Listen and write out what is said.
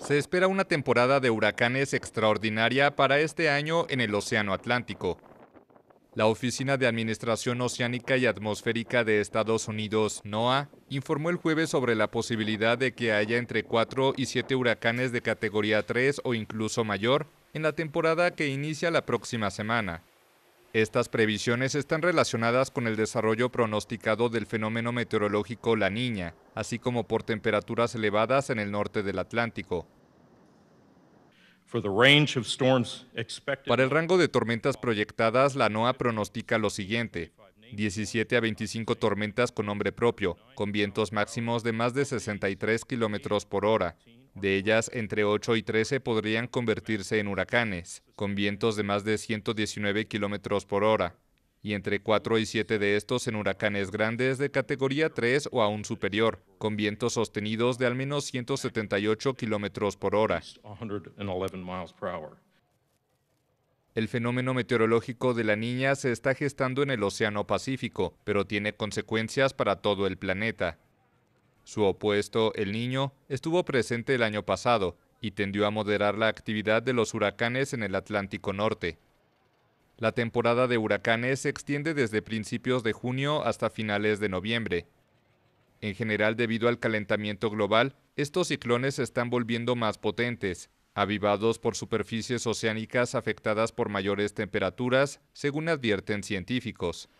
Se espera una temporada de huracanes extraordinaria para este año en el Océano Atlántico. La Oficina de Administración Oceánica y Atmosférica de Estados Unidos, NOAA, informó el jueves sobre la posibilidad de que haya entre 4 y 7 huracanes de categoría 3 o incluso mayor en la temporada que inicia la próxima semana. Estas previsiones están relacionadas con el desarrollo pronosticado del fenómeno meteorológico La Niña, así como por temperaturas elevadas en el norte del Atlántico. Para el rango de tormentas proyectadas, la NOAA pronostica lo siguiente. 17 a 25 tormentas con nombre propio, con vientos máximos de más de 63 kilómetros por hora, de ellas, entre 8 y 13 podrían convertirse en huracanes, con vientos de más de 119 kilómetros por hora, y entre 4 y 7 de estos en huracanes grandes de categoría 3 o aún superior, con vientos sostenidos de al menos 178 kilómetros por hora. El fenómeno meteorológico de la niña se está gestando en el Océano Pacífico, pero tiene consecuencias para todo el planeta. Su opuesto, el niño, estuvo presente el año pasado y tendió a moderar la actividad de los huracanes en el Atlántico Norte. La temporada de huracanes se extiende desde principios de junio hasta finales de noviembre. En general, debido al calentamiento global, estos ciclones están volviendo más potentes, avivados por superficies oceánicas afectadas por mayores temperaturas, según advierten científicos.